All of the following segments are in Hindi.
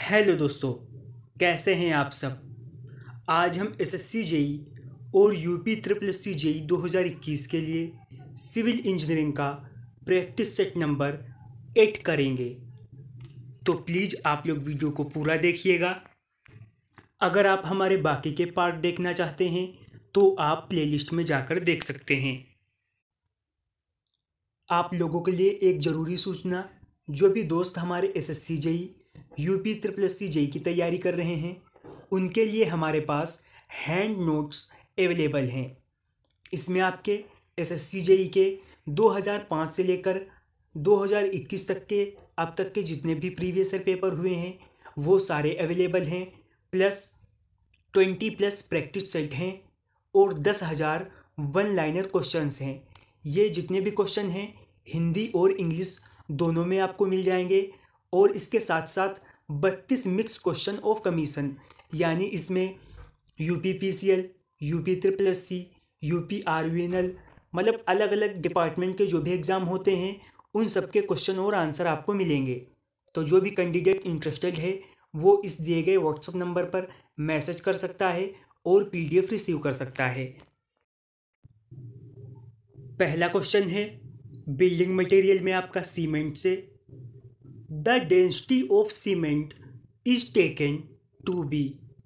हेलो दोस्तों कैसे हैं आप सब आज हम एस एस सी जेई और UP triple S C JE दो हज़ार इक्कीस के लिए सिविल इंजीनियरिंग का प्रैक्टिस सेट नंबर एट करेंगे तो प्लीज़ आप लोग वीडियो को पूरा देखिएगा अगर आप हमारे बाकी के पार्ट देखना चाहते हैं तो आप प्लेलिस्ट में जाकर देख सकते हैं आप लोगों के लिए एक ज़रूरी सूचना जो भी दोस्त हमारे S S C JE UP triple S C JE की तैयारी कर रहे हैं उनके लिए हमारे पास हैंड नोट्स अवेलेबल हैं इसमें आपके एस एस सी जेई के 2005 से लेकर 2021 तक के अब तक के जितने भी प्रीवियस ईयर पेपर हुए हैं वो सारे अवेलेबल हैं plus twenty plus practice set हैं और दस हज़ार वन लाइनर क्वेश्चन हैं ये जितने भी क्वेश्चन हैं हिंदी और इंग्लिश दोनों में आपको मिल जाएंगे और इसके साथ साथ बत्तीस मिक्स क्वेश्चन ऑफ कमीशन यानी इसमें U P P C L U P triple S C U P R U N L मतलब अलग अलग डिपार्टमेंट के जो भी एग्ज़ाम होते हैं उन सब के क्वेश्चन और आंसर आपको मिलेंगे तो जो भी कैंडिडेट इंटरेस्टेड है वो इस दिए गए व्हाट्सअप नंबर पर मैसेज कर सकता है और पीडीएफ रिसीव कर सकता है पहला क्वेश्चन है बिल्डिंग मटेरियल में आपका सीमेंट से the density of cement is taken to be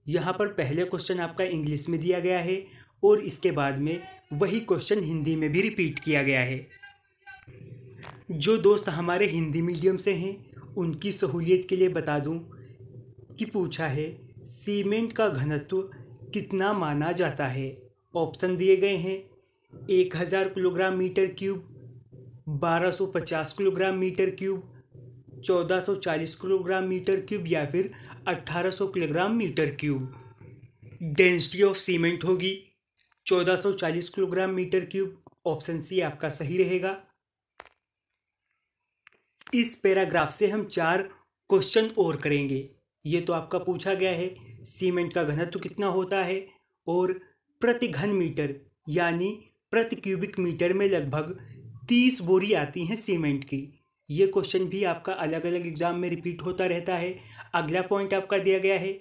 यहाँ पर पहले क्वेश्चन आपका इंग्लिश में दिया गया है और इसके बाद में वही क्वेश्चन हिंदी में भी रिपीट किया गया है जो दोस्त हमारे हिंदी मीडियम से हैं उनकी सहूलियत के लिए बता दूं कि पूछा है सीमेंट का घनत्व कितना माना जाता है ऑप्शन दिए गए हैं एक हज़ार किलोग्राम मीटर क्यूब बारह सौ पचास kilogram metre cube 1440 kilogram metre cube या फिर 1800 kilogram metre cube density of cement होगी 1440 kilogram metre cube option C आपका सही रहेगा इस पैराग्राफ से हम चार क्वेश्चन और करेंगे ये तो आपका पूछा गया है सीमेंट का घनत्व कितना होता है और प्रति घन मीटर यानी प्रति क्यूबिक मीटर में लगभग तीस बोरी आती हैं सीमेंट की ये क्वेश्चन भी आपका अलग अलग एग्जाम में रिपीट होता रहता है अगला पॉइंट आपका दिया गया है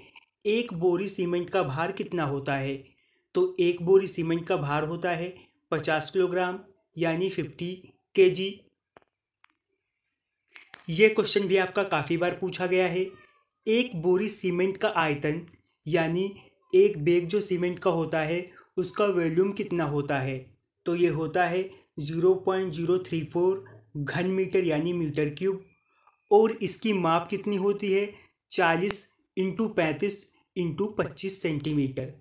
एक बोरी सीमेंट का भार कितना होता है तो एक बोरी सीमेंट का भार होता है पचास किलोग्राम यानी फिफ्टी के जी ये क्वेश्चन भी आपका काफ़ी बार पूछा गया है एक बोरी सीमेंट का आयतन यानी एक बैग जो सीमेंट का होता है उसका वॉल्यूम कितना होता है तो ये होता है zero point zero three four घन मीटर यानी मीटर क्यूब और इसकी माप कितनी होती है चालीस इंटू पैंतीस इंटू पच्चीस सेंटीमीटर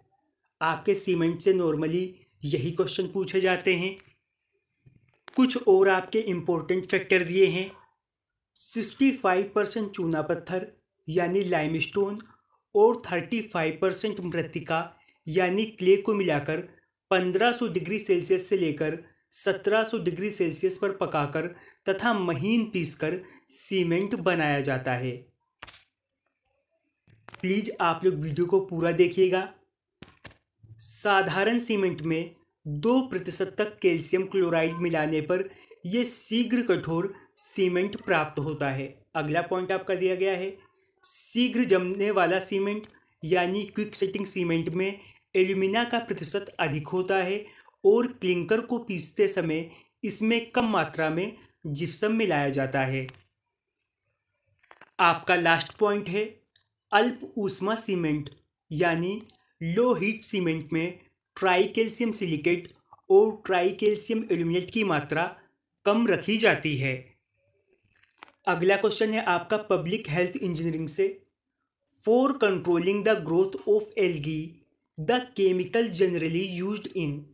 आपके सीमेंट से नॉर्मली यही क्वेश्चन पूछे जाते हैं कुछ और आपके इम्पोर्टेंट फैक्टर दिए हैं सिक्सटी फाइव परसेंट चूना पत्थर यानी लाइम स्टोन और थर्टी फाइव परसेंट मृतिका यानी क्ले को मिलाकर पंद्रह सौ डिग्री सेल्सियस से लेकर 1700 डिग्री सेल्सियस पर पकाकर तथा महीन पीसकर सीमेंट बनाया जाता है प्लीज़ आप लोग वीडियो को पूरा देखिएगा साधारण सीमेंट में दो प्रतिशत तक कैल्शियम क्लोराइड मिलाने पर यह शीघ्र कठोर सीमेंट प्राप्त होता है अगला पॉइंट आपका दिया गया है शीघ्र जमने वाला सीमेंट यानी क्विक सेटिंग सीमेंट में एल्यूमिना का प्रतिशत अधिक होता है और क्लिंकर को पीसते समय इसमें कम मात्रा में जिप्सम मिलाया जाता है आपका लास्ट पॉइंट है अल्प ऊष्मा सीमेंट यानी लो हीट सीमेंट में ट्राई कैल्शियम सिलिकेट और ट्राई कैल्शियम एल्यूमिनेट की मात्रा कम रखी जाती है अगला क्वेश्चन है आपका पब्लिक हेल्थ इंजीनियरिंग से for controlling the growth of algae the chemical generally used in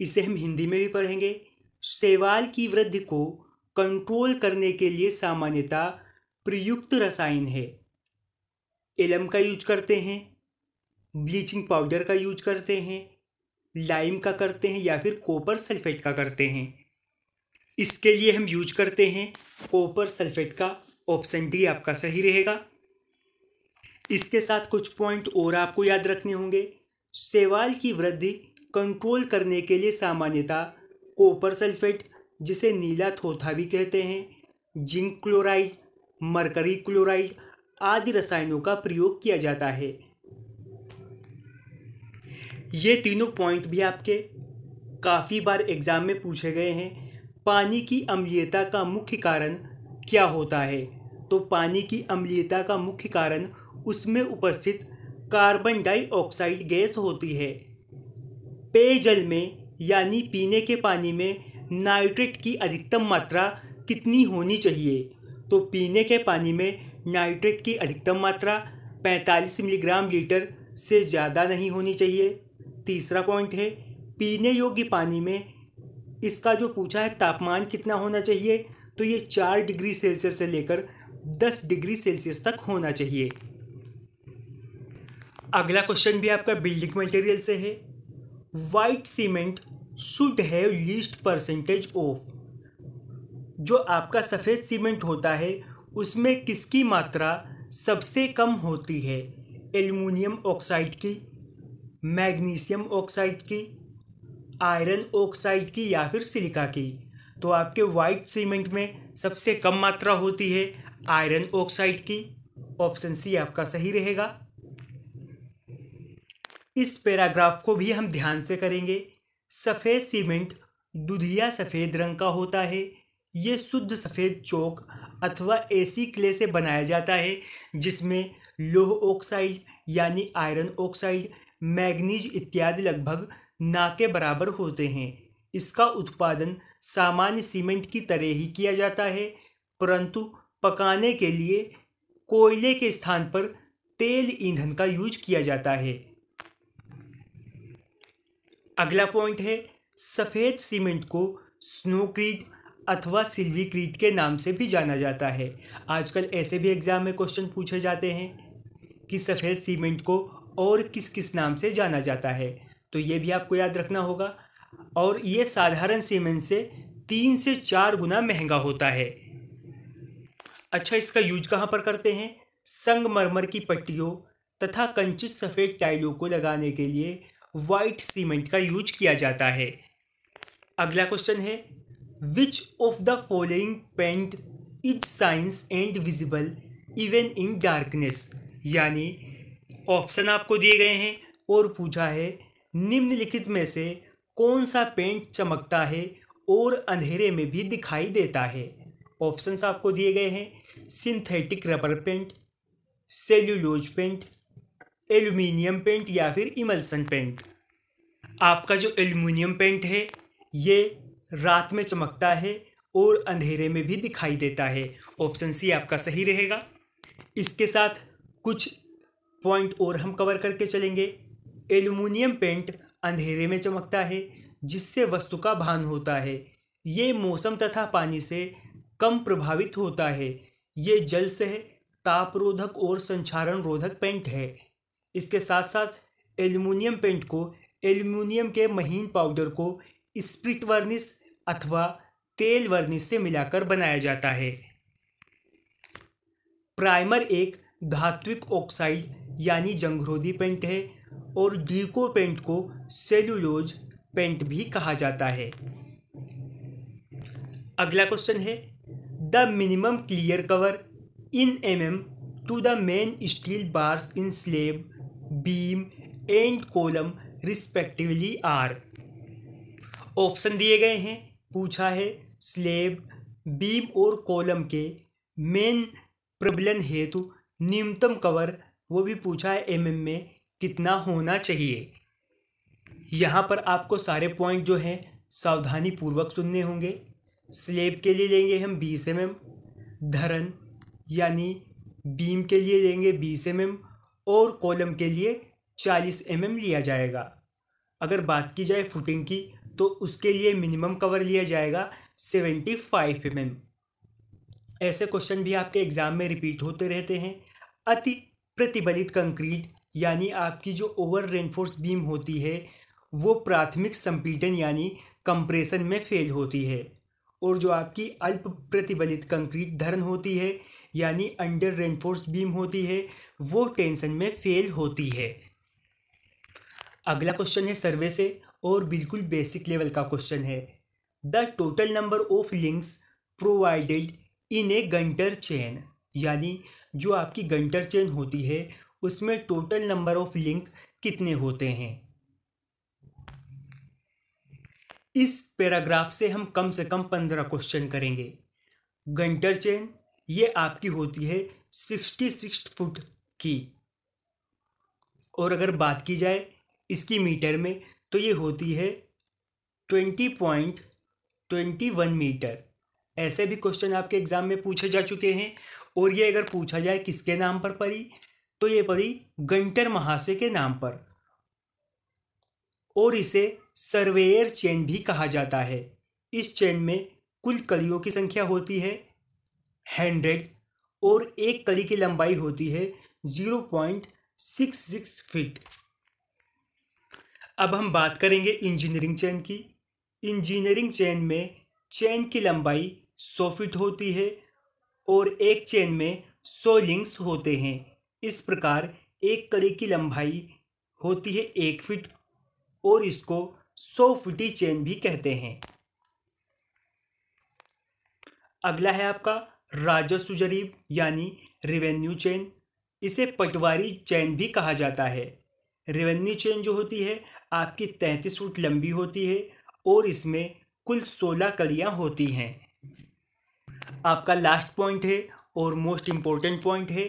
इसे हम हिंदी में भी पढ़ेंगे शैवाल की वृद्धि को कंट्रोल करने के लिए सामान्यतः प्रयुक्त रसायन है एलम का यूज करते हैं ब्लीचिंग पाउडर का यूज करते हैं लाइम का करते हैं या फिर कॉपर सल्फेट का करते हैं इसके लिए हम यूज करते हैं कॉपर सल्फेट का ऑप्शन डी आपका सही रहेगा इसके साथ कुछ पॉइंट और आपको याद रखने होंगे सेवाल की वृद्धि कंट्रोल करने के लिए सामान्यतः कॉपर सल्फेट जिसे नीला थोथा भी कहते हैं जिंक क्लोराइड मरकरी क्लोराइड आदि रसायनों का प्रयोग किया जाता है ये तीनों पॉइंट भी आपके काफ़ी बार एग्ज़ाम में पूछे गए हैं पानी की अम्लीयता का मुख्य कारण क्या होता है तो पानी की अम्लीयता का मुख्य कारण उसमें उपस्थित कार्बन डाइऑक्साइड गैस होती है पेयजल में यानी पीने के पानी में नाइट्रेट की अधिकतम मात्रा कितनी होनी चाहिए तो पीने के पानी में नाइट्रेट की अधिकतम मात्रा 45 मिलीग्राम लीटर से ज़्यादा नहीं होनी चाहिए तीसरा पॉइंट है पीने योग्य पानी में इसका जो पूछा है तापमान कितना होना चाहिए तो ये चार डिग्री सेल्सियस से लेकर दस डिग्री सेल्सियस तक होना चाहिए अगला क्वेश्चन भी आपका बिल्डिंग मटेरियल से है white cement should have least percentage of जो आपका सफ़ेद सीमेंट होता है उसमें किसकी मात्रा सबसे कम होती है एल्यूमिनियम ऑक्साइड की मैग्नीशियम ऑक्साइड की आयरन ऑक्साइड की या फिर सिलिका की तो आपके वाइट सीमेंट में सबसे कम मात्रा होती है आयरन ऑक्साइड की ऑप्शन सी आपका सही रहेगा इस पैराग्राफ को भी हम ध्यान से करेंगे सफ़ेद सीमेंट दुधिया सफ़ेद रंग का होता है ये शुद्ध सफ़ेद चौक अथवा एसी क्ले से बनाया जाता है जिसमें लोह ऑक्साइड यानी आयरन ऑक्साइड मैग्नीज इत्यादि लगभग ना के बराबर होते हैं इसका उत्पादन सामान्य सीमेंट की तरह ही किया जाता है परंतु पकाने के लिए कोयले के स्थान पर तेल ईंधन का यूज किया जाता है अगला पॉइंट है सफ़ेद सीमेंट को क्रीट अथवा सिल्वी क्रीट के नाम से भी जाना जाता है आजकल ऐसे भी एग्ज़ाम में क्वेश्चन पूछे जाते हैं कि सफ़ेद सीमेंट को और किस किस नाम से जाना जाता है तो ये भी आपको याद रखना होगा और ये साधारण सीमेंट से तीन से चार गुना महंगा होता है अच्छा इसका यूज कहाँ पर करते हैं संगमरमर की पट्टियों तथा कंचित सफ़ेद टाइलों को लगाने के लिए वाइट सीमेंट का यूज किया जाता है अगला क्वेश्चन है which of the following paint is shines and visible even in darkness यानी ऑप्शन आपको दिए गए हैं और पूछा है निम्नलिखित में से कौन सा पेंट चमकता है और अंधेरे में भी दिखाई देता है ऑप्शंस आपको दिए गए हैं synthetic rubber paint cellulose paint aluminium paint या फिर इमल्सन पेंट आपका जो एल्यूमिनियम पेंट है ये रात में चमकता है और अंधेरे में भी दिखाई देता है ऑप्शन सी आपका सही रहेगा इसके साथ कुछ पॉइंट और हम कवर करके चलेंगे एल्यूमिनियम पेंट अंधेरे में चमकता है जिससे वस्तु का भान होता है ये मौसम तथा पानी से कम प्रभावित होता है ये जल से तापरोधक और संचारण रोधक पेंट है इसके साथ साथ एल्यूमिनियम पेंट को एल्यूमिनियम के महीन पाउडर को स्प्रिट वर्निश अथवा तेल वर्निश से मिलाकर बनाया जाता है प्राइमर एक धात्विक ऑक्साइड यानी जंगरोधी पेंट है और डीको पेंट को सेल्यूलोज पेंट भी कहा जाता है अगला क्वेश्चन है the minimum clear cover in M M to the main steel bars in slab beam and column respectively are option दिए गए हैं पूछा है स्लेब बीम और कॉलम के मेन प्रबलन हेतु न्यूनतम कवर वो भी पूछा है एम mm में कितना होना चाहिए यहाँ पर आपको सारे पॉइंट जो हैं सावधानी पूर्वक सुनने होंगे स्लेब के लिए लेंगे हम बीस एम mm, एम धरन यानी बीम के लिए लेंगे बीस एम mm एम और कॉलम के लिए 40 एम mm लिया जाएगा अगर बात की जाए फुटिंग की तो उसके लिए मिनिमम कवर लिया जाएगा 75 फाइव mm. ऐसे क्वेश्चन भी आपके एग्ज़ाम में रिपीट होते रहते हैं अति प्रतिबलित कंक्रीट यानी आपकी जो ओवर रेनफोर्स बीम होती है वो प्राथमिक संपीडन यानी कंप्रेशन में फेल होती है और जो आपकी अल्प प्रतिबलित कंक्रीट धरन होती है यानी अंडर रेनफोर्स बीम होती है वो टेंशन में फेल होती है अगला क्वेश्चन है सर्वे से और बिल्कुल बेसिक लेवल का क्वेश्चन है the total number of links provided in a Gunter chain यानी जो आपकी गंटर चेन होती है उसमें टोटल नंबर ऑफ लिंक कितने होते हैं इस पैराग्राफ से हम कम से कम पंद्रह क्वेश्चन करेंगे गंटर चेन ये आपकी होती है सिक्सटी सिक्स फुट की और अगर बात की जाए इसकी मीटर में तो ये होती है twenty point twenty one metre ऐसे भी क्वेश्चन आपके एग्ज़ाम में पूछे जा चुके हैं और ये अगर पूछा जाए किसके नाम पर पड़ी तो ये पड़ी गंटर महाशय के नाम पर और इसे सर्वेयर चेन भी कहा जाता है इस चेन में कुल कलियों की संख्या होती है हंड्रेड और एक कली की लंबाई होती है zero point six six feet अब हम बात करेंगे इंजीनियरिंग चैन की इंजीनियरिंग चैन में चैन की लंबाई सौ फीट होती है और एक चैन में सौ लिंक्स होते हैं इस प्रकार एक कड़ी की लंबाई होती है एक फीट और इसको सौ फिटी चैन भी कहते हैं अगला है आपका राजस्व जरीब यानी रेवेन्यू चैन इसे पटवारी चैन भी कहा जाता है रेवन्यू चैन जो होती है आपकी तैंतीस फुट लंबी होती है और इसमें कुल सोलह कड़ियाँ होती हैं आपका लास्ट पॉइंट है और मोस्ट इम्पोर्टेंट पॉइंट है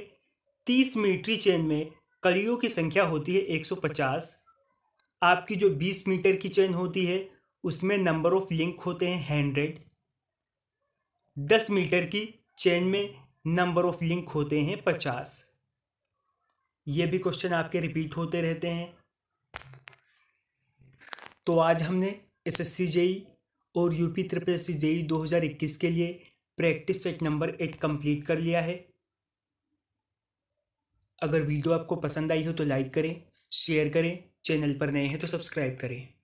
तीस मीटरी चेन में कड़ियों की संख्या होती है एक सौ पचास आपकी जो बीस मीटर की चेन होती है उसमें नंबर ऑफ लिंक होते हैं हंड्रेड दस मीटर की चेन में नंबर ऑफ लिंक होते हैं पचास ये भी क्वेश्चन आपके रिपीट होते रहते हैं तो आज हमने एस एस सी जेई और UP triple S C JE दो हज़ार इक्कीस के लिए practice set number eight complete कर लिया है अगर वीडियो आपको पसंद आई हो तो लाइक करें शेयर करें चैनल पर नए हैं तो सब्सक्राइब करें